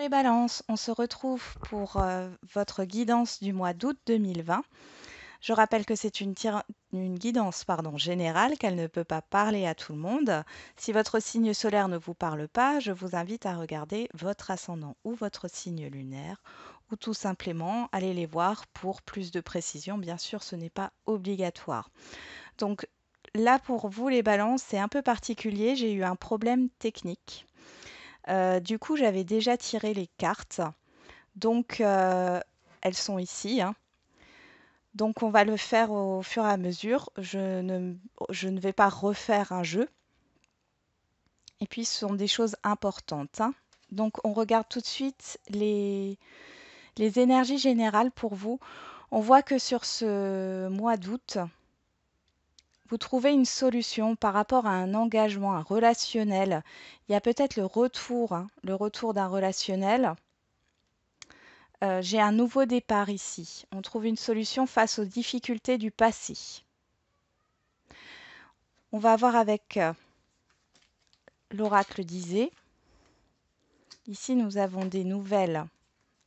les balances, on se retrouve pour euh, votre guidance du mois d'août 2020. Je rappelle que c'est une, une, guidance pardon, générale, qu'elle ne peut pas parler à tout le monde. Si votre signe solaire ne vous parle pas, je vous invite à regarder votre ascendant ou votre signe lunaire, ou tout simplement aller les voir pour plus de précision. Bien sûr, ce n'est pas obligatoire. Donc là, pour vous, les balances, c'est un peu particulier. J'ai eu un problème technique. Euh, du coup, j'avais déjà tiré les cartes. Donc, euh, elles sont ici. Hein. Donc, on va le faire au fur et à mesure. Je ne, vais pas refaire un jeu. Et puis, ce sont des choses importantes. Hein. Donc, on regarde tout de suite les énergies générales pour vous. On voit que sur ce mois d'août, vous trouvez une solution par rapport à un engagement, un relationnel. Il y a peut-être le retour, hein, le retour d'un relationnel. Euh, j'ai un nouveau départ ici. On trouve une solution face aux difficultés du passé. On va voir avec euh, l'oracle disait. Ici, nous avons des nouvelles.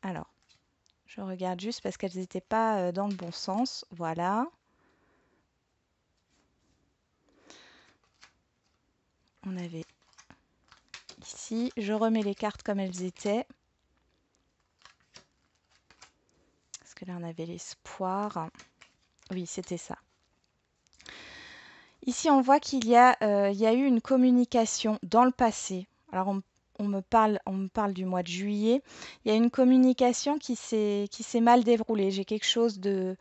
Alors, je regarde juste parce qu'elles n'étaient pas euh, dans le bon sens. Voilà. on avait ici. Je remets les cartes comme elles étaient. Parce que là, on avait l'espoir. Oui, c'était ça. Ici, on voit qu'il y, a euh, eu une communication dans le passé. Alors, on, me parle, on me parle du mois de juillet. Il y a une communication qui s'est mal déroulée. J'ai quelque chose de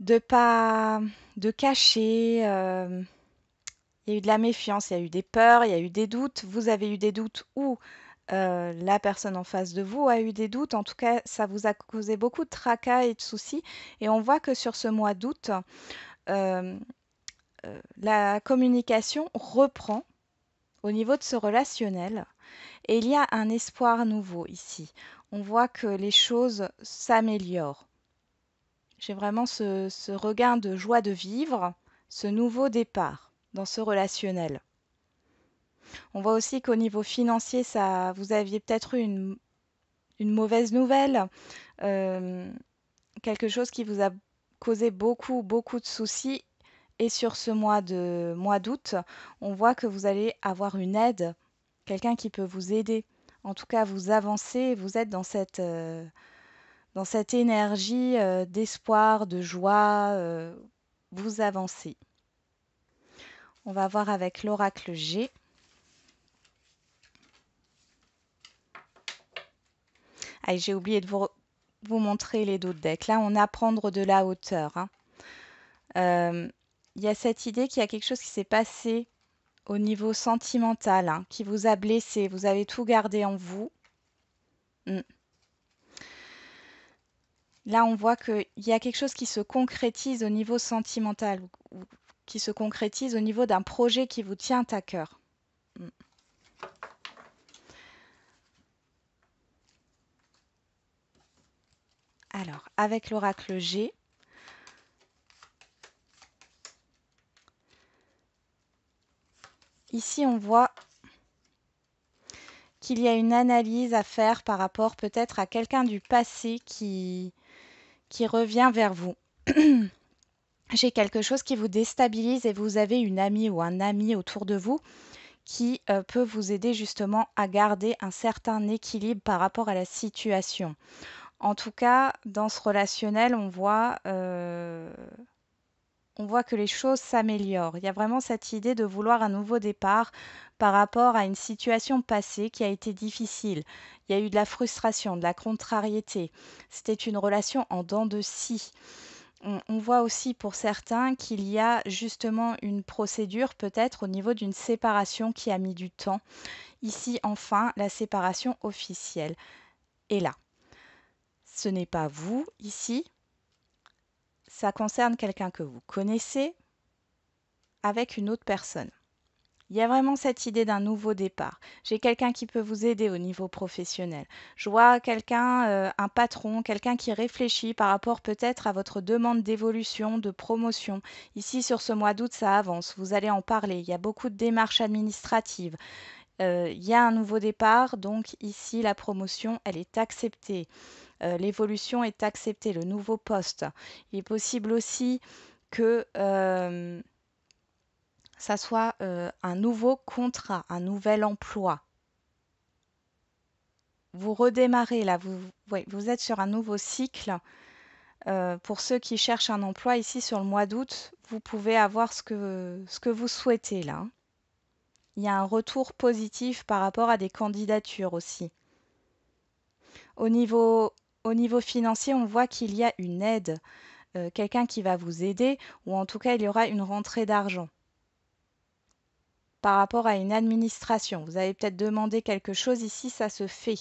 de pas de cacher euh, il y a eu de la méfiance, il y a eu des peurs, il y a eu des doutes, vous avez eu des doutes ou euh, la personne en face de vous a eu des doutes, en tout cas ça vous a causé beaucoup de tracas et de soucis, et on voit que sur ce mois d'août, euh, euh, la communication reprend au niveau de ce relationnel, et il y a un espoir nouveau ici. On voit que les choses s'améliorent. J'ai vraiment ce regain de joie de vivre, ce nouveau départ dans ce relationnel. On voit aussi qu'au niveau financier, ça, vous aviez peut-être eu une, mauvaise nouvelle, euh, quelque chose qui vous a causé beaucoup, beaucoup de soucis. Et sur ce mois de mois d'août, on voit que vous allez avoir une aide, quelqu'un qui peut vous aider. En tout cas, vous avancez, vous êtes dans cette, euh, dans cette énergie euh, d'espoir, de joie, vous avancez. On va voir avec l'oracle G. J'ai oublié de vous, montrer les deux decks. Là, on a prendre de la hauteur. Hein. Euh, il y a cette idée qu'il y a quelque chose qui s'est passé au niveau sentimental, hein, qui vous a blessé. Vous avez tout gardé en vous. Hmm. Là, on voit qu'il y a quelque chose qui se concrétise au niveau sentimental qui se concrétise au niveau d'un projet qui vous tient à cœur. Mm. Alors, avec l'oracle G, ici on voit qu'il y a une analyse à faire par rapport peut-être à quelqu'un du passé qui, qui revient vers vous. j'ai quelque chose qui vous déstabilise et vous avez une amie ou un ami autour de vous qui euh, peut vous aider justement à garder un certain équilibre par rapport à la situation. En tout cas, dans ce relationnel, on voit, euh, on voit que les choses s'améliorent. Il y a vraiment cette idée de vouloir un nouveau départ par rapport à une situation passée qui a été difficile. Il y a eu de la frustration, de la contrariété. C'était une relation en dents de scie on, voit aussi pour certains qu'il y a justement une procédure peut-être au niveau d'une séparation qui a mis du temps. Ici, enfin, la séparation officielle est là. Ce n'est pas vous ici, ça concerne quelqu'un que vous connaissez avec une autre personne. Il y a vraiment cette idée d'un nouveau départ. J'ai quelqu'un qui peut vous aider au niveau professionnel. Je vois quelqu'un, euh, un patron, quelqu'un qui réfléchit par rapport peut-être à votre demande d'évolution, de promotion. Ici, sur ce mois d'août, ça avance. Vous allez en parler. Il y a beaucoup de démarches administratives. Euh, il y a un nouveau départ, donc ici, la promotion, elle est acceptée. Euh, l'évolution est acceptée, le nouveau poste. Il est possible aussi que ça soit euh, un nouveau contrat, un nouvel emploi. Vous redémarrez là, vous, vous êtes sur un nouveau cycle. Euh, pour ceux qui cherchent un emploi ici sur le mois d'août, vous pouvez avoir ce que, vous souhaitez là. Il y a un retour positif par rapport à des candidatures aussi. Au niveau, financier, on voit qu'il y a une aide, euh, quelqu'un qui va vous aider, ou en tout cas il y aura une rentrée d'argent par rapport à une administration. Vous avez peut-être demandé quelque chose ici, ça se fait.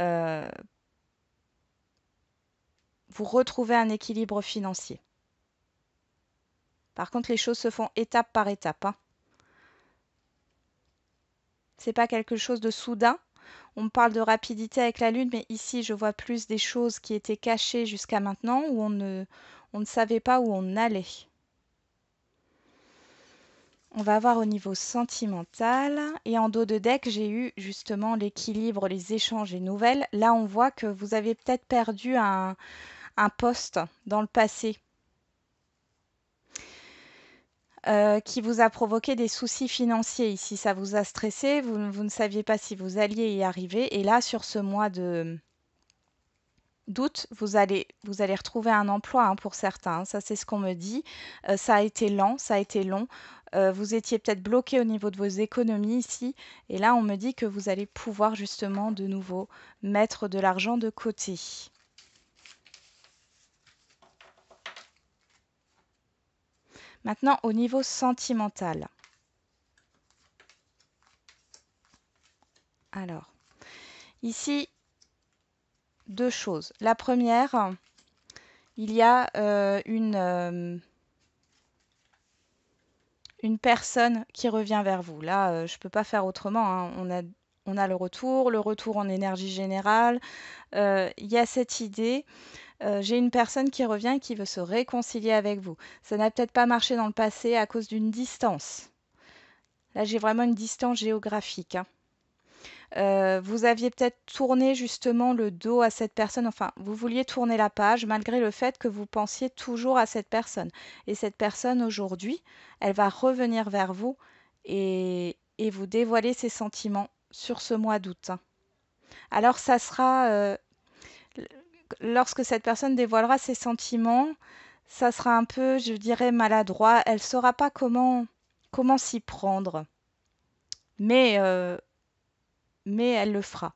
Euh, vous retrouvez un équilibre financier. Par contre, les choses se font étape par étape. Hein. C'est pas quelque chose de soudain. On parle de rapidité avec la Lune, mais ici, je vois plus des choses qui étaient cachées jusqu'à maintenant, où on ne, on ne savait pas où on allait on va voir au niveau sentimental. Et en dos de deck, j'ai eu justement l'équilibre, les échanges et nouvelles. Là, on voit que vous avez peut-être perdu un, poste dans le passé euh, qui vous a provoqué des soucis financiers. Ici, ça vous a stressé, vous, ne saviez pas si vous alliez y arriver. Et là, sur ce mois de, Doute, vous allez, vous allez retrouver un emploi hein, pour certains. Hein, ça, c'est ce qu'on me dit. Euh, ça a été lent, ça a été long. Euh, vous étiez peut-être bloqué au niveau de vos économies ici. Et là, on me dit que vous allez pouvoir justement de nouveau mettre de l'argent de côté. Maintenant, au niveau sentimental. Alors, ici, deux choses. La première, il y a euh, une, euh, une personne qui revient vers vous. Là, euh, je ne peux pas faire autrement. Hein. On, a, on a le retour, le retour en énergie générale. Il y a cette idée. J'ai une personne qui revient et qui veut se réconcilier avec vous. Ça n'a peut-être pas marché dans le passé à cause d'une distance. Là, j'ai vraiment une distance géographique. Hein. Euh, vous aviez peut-être tourné justement le dos à cette personne, enfin, vous vouliez tourner la page malgré le fait que vous pensiez toujours à cette personne. Et cette personne, aujourd'hui, elle va revenir vers vous et, et vous dévoiler ses sentiments sur ce mois d'août. Alors, ça sera... Euh, lorsque cette personne dévoilera ses sentiments, ça sera un peu, je dirais, maladroit. Elle ne saura pas comment, comment s'y prendre. Mais euh, mais elle le fera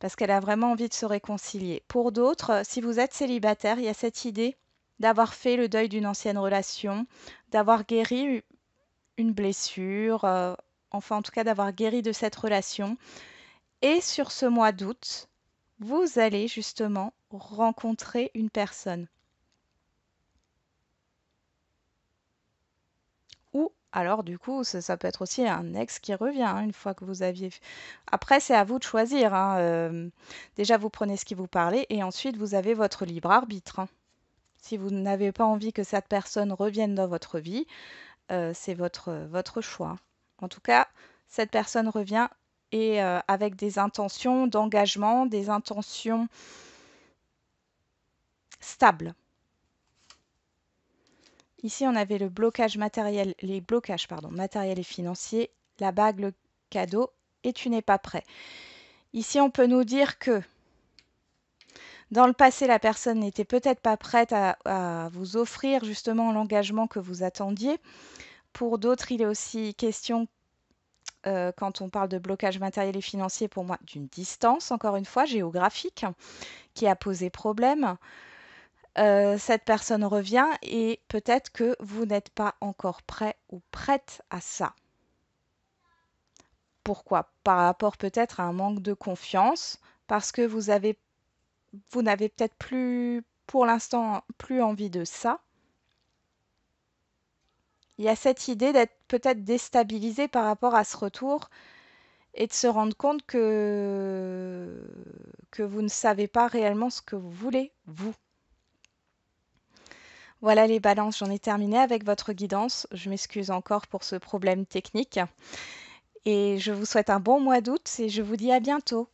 parce qu'elle a vraiment envie de se réconcilier. Pour d'autres, si vous êtes célibataire, il y a cette idée d'avoir fait le deuil d'une ancienne relation, d'avoir guéri une blessure, euh, enfin en tout cas d'avoir guéri de cette relation. Et sur ce mois d'août, vous allez justement rencontrer une personne. Alors du coup, ça peut être aussi un ex qui revient, hein, une fois que vous aviez après c'est à vous de choisir, hein, euh, déjà vous prenez ce qui vous parle et ensuite vous avez votre libre arbitre, hein. Si vous n'avez pas envie que cette personne revienne dans votre vie, euh, c'est votre, choix. En tout cas, cette personne revient et euh, avec des intentions d'engagement, des intentions stables. Ici, on avait le blocage matériel, les blocages pardon, matériel et financiers, la bague, le cadeau et tu n'es pas prêt. Ici, on peut nous dire que dans le passé, la personne n'était peut-être pas prête à, vous offrir justement l'engagement que vous attendiez. Pour d'autres, il est aussi question, euh, quand on parle de blocage matériel et financier, pour moi, d'une distance, encore une fois, géographique, qui a posé problème. Euh, cette personne revient et peut-être que vous n'êtes pas encore prêt ou prête à ça. Pourquoi Par rapport peut-être à un manque de confiance, parce que vous avez vous n'avez peut-être plus pour l'instant plus envie de ça. Il y a cette idée d'être peut-être déstabilisé par rapport à ce retour et de se rendre compte que, que vous ne savez pas réellement ce que vous voulez, vous. Voilà les balances, j'en ai terminé avec votre guidance. Je m'excuse encore pour ce problème technique. Et je vous souhaite un bon mois d'août et je vous dis à bientôt.